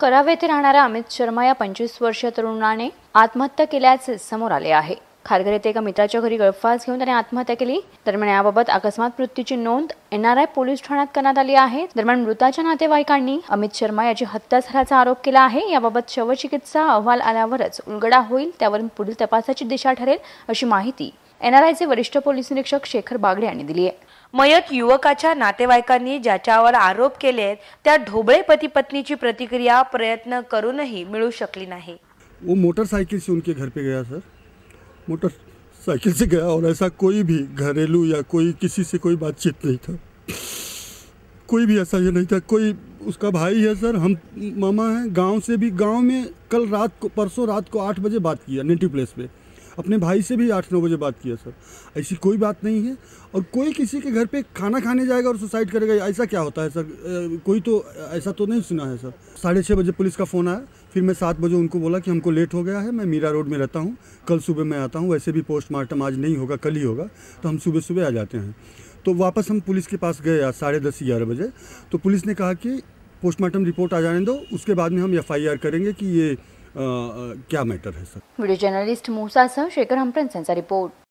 करावे येथे राहणारा अमित शर्मा या पंचवीस वर्षीय तरुणाने आत्महत्या केल्याचे समोर आले आहे खारघर येथे एका मित्राच्या घरी गळफास घेऊन त्याने आत्महत्या केली दरम्यान याबाबत अकस्मात मृत्यूची नोंद एनआरआय पोलीस ठाण्यात करण्यात आली आहे दरम्यान मृताच्या नातेवाईकांनी अमित शर्मा याची हत्या झाल्याचा आरोप केला आहे याबाबत शवचिकित्सा अहवाल आल्यावरच उलगडा होईल त्यावर पुढील तपासाची दिशा ठरेल अशी माहिती एनआरआयचे वरिष्ठ पोलीस निरीक्षक शेखर बागडे यांनी दिली आहे मयत युवकाच्या नातेवाईकांनी ज्याच्यावर आरोप केले आहेत त्या ढोबळे पती पत्नीची प्रतिक्रिया प्रयत्न करूनही मिळू शकली नाही वो मोटरसाइकिल से उनके घर पे गया सर मोटरसाइकिल से गया और ऐसा कोई भी घरेलू या कोई किसी से कोई बातचीत नहीं था कोई भी ऐसा ये नहीं था कोई उसका भाई है सर हम मामा हैं गांव से भी गांव में कल रात को परसों रात को आठ बजे बात किया नेटिव प्लेस पे अपने भाई से भी आठ नौ बजे बात किया सर ऐसी कोई बात नहीं है और कोई किसी के घर पे खाना खाने जाएगा और सुसाइड करेगा ऐसा क्या होता है सर कोई तो ऐसा तो नहीं सुना है सर साढ़े छः बजे पुलिस का फ़ोन आया फिर मैं सात बजे उनको बोला कि हमको लेट हो गया है मैं मीरा रोड में रहता हूँ कल सुबह मैं आता हूँ वैसे भी पोस्टमार्टम आज नहीं होगा कल ही होगा तो हम सुबह सुबह आ जाते हैं तो वापस हम पुलिस के पास गए आज साढ़े दस ग्यारह बजे तो पुलिस ने कहा कि पोस्टमार्टम रिपोर्ट आ जाने दो उसके बाद में हम एफ करेंगे कि ये क्या मैटर है सर वीडियो जर्नलिस्ट मूसा सह शेखर हम्प्रन रिपोर्ट